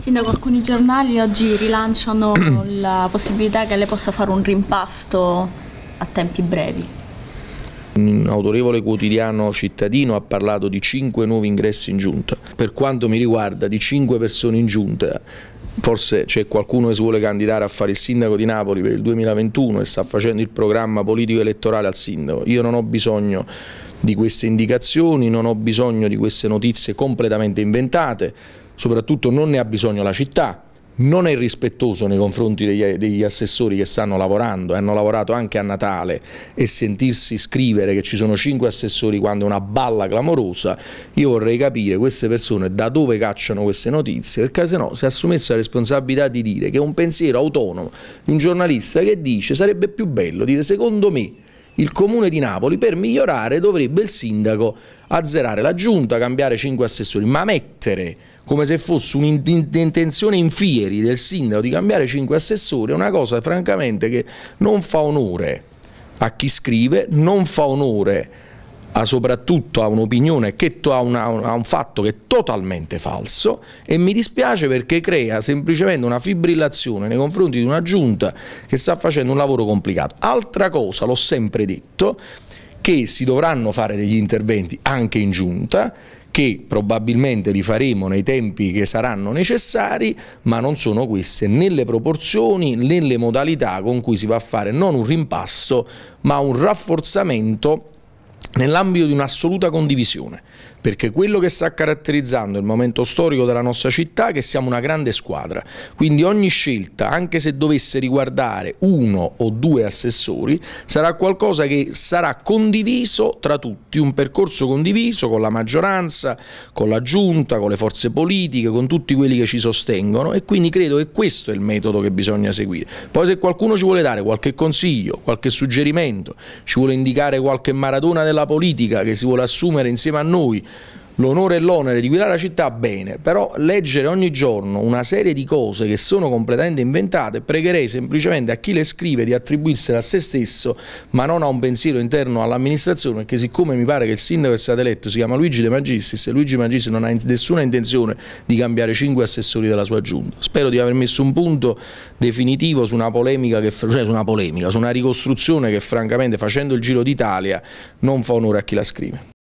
Sindaco, alcuni giornali oggi rilanciano la possibilità che lei possa fare un rimpasto a tempi brevi. Un autorevole quotidiano cittadino ha parlato di cinque nuovi ingressi in giunta. Per quanto mi riguarda, di cinque persone in giunta, forse c'è qualcuno che si vuole candidare a fare il sindaco di Napoli per il 2021 e sta facendo il programma politico elettorale al sindaco. Io non ho bisogno di queste indicazioni, non ho bisogno di queste notizie completamente inventate soprattutto non ne ha bisogno la città, non è rispettoso nei confronti degli, degli, assessori che stanno lavorando, hanno lavorato anche a Natale e sentirsi scrivere che ci sono cinque assessori quando è una balla clamorosa, io vorrei capire queste persone da dove cacciano queste notizie, perché se no si è assumesso la responsabilità di dire che è un pensiero autonomo di un giornalista che dice sarebbe più bello dire secondo me il Comune di Napoli per migliorare dovrebbe il sindaco azzerare la giunta, cambiare cinque assessori, ma mettere come se fosse un'intenzione in fieri del sindaco di cambiare cinque assessori è una cosa francamente che non fa onore a chi scrive, non fa onore ha soprattutto un'opinione che ha, una, un fatto che è totalmente falso e mi dispiace perché crea semplicemente una fibrillazione nei confronti di una giunta che sta facendo un lavoro complicato. Altra cosa, l'ho sempre detto, che si dovranno fare degli interventi anche in giunta che probabilmente li faremo nei tempi che saranno necessari, ma non sono queste nelle proporzioni, nelle modalità con cui si va a fare non un rimpasto, ma un rafforzamento nell'ambito di un'assoluta condivisione, perché quello che sta caratterizzando il momento storico della nostra città è che siamo una grande squadra, quindi ogni scelta, anche se dovesse riguardare uno o due assessori, sarà qualcosa che sarà condiviso tra tutti, un percorso condiviso con la maggioranza, con la giunta, con le forze politiche, con tutti quelli che ci sostengono e quindi credo che questo è il metodo che bisogna seguire. Poi se qualcuno ci vuole dare qualche consiglio, qualche suggerimento, ci vuole indicare qualche maratona della della politica che si vuole assumere insieme a noi l'onore e l'onere di guidare la città bene, però leggere ogni giorno una serie di cose che sono completamente inventate, pregherei semplicemente a chi le scrive di attribuirsele a se stesso, ma non a un pensiero interno all'amministrazione, perché siccome mi pare che il sindaco è stato eletto si chiama Luigi De Magistris e Luigi Magistris non ha nessuna intenzione di cambiare cinque assessori della sua giunta. Spero di aver messo un punto definitivo su una polemica, che, cioè su una, polemica su una ricostruzione che francamente facendo il giro d'Italia non fa onore a chi la scrive.